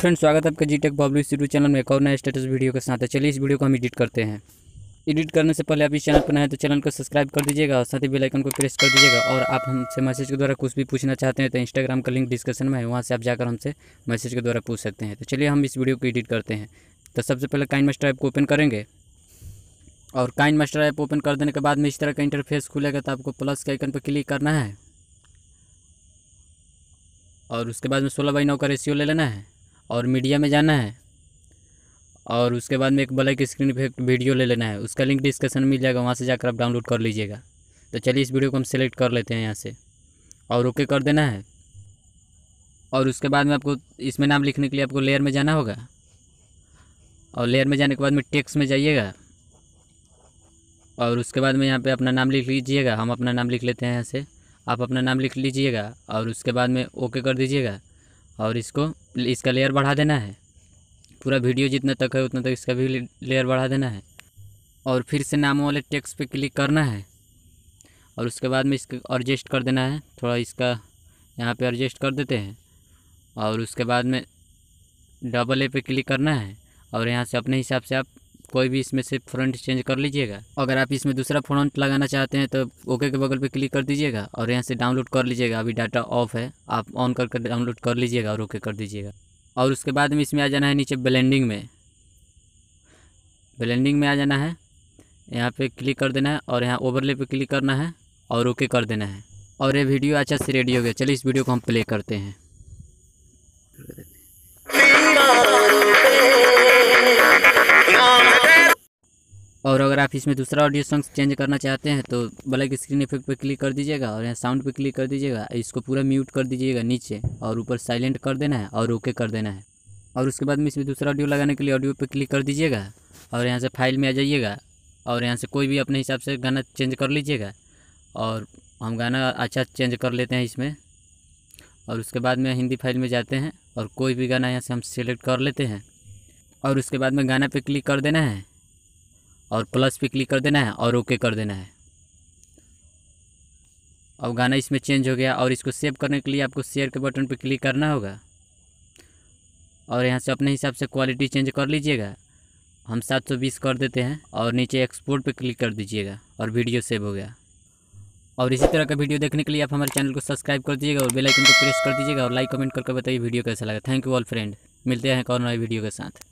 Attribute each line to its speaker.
Speaker 1: friend स्वागत है आपका जी टेक सी यूट्यूब चैनल में एक और नया स्टेटस वीडियो के साथ है चलिए इस वीडियो को हम एडिट करते हैं एडिट करने से पहले आप इस चैनल पर नए तो चैनल को सब्सक्राइब कर दीजिएगा और साथ ही बेल आइकन को प्रेस कर दीजिएगा और आप हमसे मैसेज के द्वारा कुछ भी पूछना चाहते हैं तो इंस्टाग्राम का लिंक डिस्क्रिप्शन में है वहाँ से आप जाकर हमसे मैसेज के द्वारा पूछ सकते हैं तो चलिए हम इस वीडियो को एडिट करते हैं तो सबसे पहले काइन मास्टर ऐप को ओपन करेंगे और काइन मास्टर ऐप ओपन कर देने के बाद में इस तरह का इंटरफेस खुलेगा तो आपको प्लस के आइकन पर क्लिक करना है और उसके बाद में सोलह बाई नौ का रेशियो ले लेना है और मीडिया में जाना है और उसके बाद में एक ब्लैक स्क्रीन इफेक्ट वीडियो ले लेना है उसका लिंक डिस्क्रिप्शन में मिल जाएगा वहाँ से जाकर आप डाउनलोड कर लीजिएगा तो चलिए इस वीडियो को हम सेलेक्ट कर लेते हैं यहाँ से और ओके कर देना है और उसके बाद में आपको इसमें नाम लिखने के लिए आपको लेयर में जाना होगा और लेयर में जाने के बाद में टेक्स में जाइएगा और उसके बाद में यहाँ पे अपना नाम लिख लीजिएगा हम अपना नाम लिख लेते हैं यहाँ से आप अपना नाम लिख लीजिएगा और उसके बाद में ओके कर दीजिएगा और इसको इसका लेयर बढ़ा देना है पूरा वीडियो जितना तक है उतना तक इसका भी लेयर बढ़ा देना है और फिर से नामों वाले टेक्स्ट पे क्लिक करना है और उसके बाद में इसको एडजस्ट कर देना है थोड़ा इसका यहाँ पे एडजस्ट कर देते हैं और उसके बाद में डबल ए पे क्लिक करना है और यहाँ से अपने हिसाब से आप कोई भी इसमें से फ्रंट चेंज कर लीजिएगा अगर आप इसमें दूसरा फ्रंट लगाना चाहते हैं तो ओके के बगल पे क्लिक कर दीजिएगा और यहाँ से डाउनलोड कर लीजिएगा अभी डाटा ऑफ है आप ऑन करके डाउनलोड कर लीजिएगा और ओके कर दीजिएगा और उसके बाद में इसमें आ जाना है नीचे ब्लेंडिंग में ब्लेंडिंग में आ जाना है यहाँ पर क्लिक कर देना है और यहाँ ओवरले पर क्लिक करना है और ओके कर देना है और ये वीडियो अच्छा से रेडी हो गया चलिए इस वीडियो को हम प्ले करते हैं और अगर आप इसमें दूसरा ऑडियो सॉन्ग चेंज करना चाहते हैं तो ब्लैक स्क्रीन इफेक्ट पर क्लिक कर दीजिएगा और यहाँ साउंड पर क्लिक कर दीजिएगा इसको पूरा म्यूट कर दीजिएगा नीचे और ऊपर साइलेंट कर देना है और ओके कर देना है और उसके बाद में इसमें दूसरा ऑडियो लगाने के लिए ऑडियो पर क्लिक कर दीजिएगा और यहाँ से फाइल में आ जाइएगा और यहाँ से कोई भी अपने हिसाब से गाना चेंज कर लीजिएगा और हम गाना अच्छा चेंज कर लेते हैं इसमें और उसके बाद में हिंदी फाइल में जाते हैं और कोई भी गाना यहाँ से हम सेलेक्ट कर लेते हैं और उसके बाद में गाना पे क्लिक कर देना है और प्लस पे क्लिक कर देना है और ओके कर देना है अब गाना इसमें चेंज हो गया और इसको सेव करने के लिए आपको शेयर के बटन पर क्लिक करना होगा और यहाँ से अपने हिसाब से क्वालिटी चेंज कर लीजिएगा हम 720 कर देते हैं और नीचे एक्सपोर्ट पे क्लिक कर दीजिएगा और वीडियो सेव हो गया और इसी तरह का वीडियो देखने के लिए आप हमारे चैनल को सब्सक्राइब कर दीजिएगा और बेल आइकन को प्रेस कर दीजिएगा और लाइक कमेंट करके बताइए वीडियो कैसा लगा थैंक यू ऑल फ्रेंड मिलते हैं एक और नए वीडियो के साथ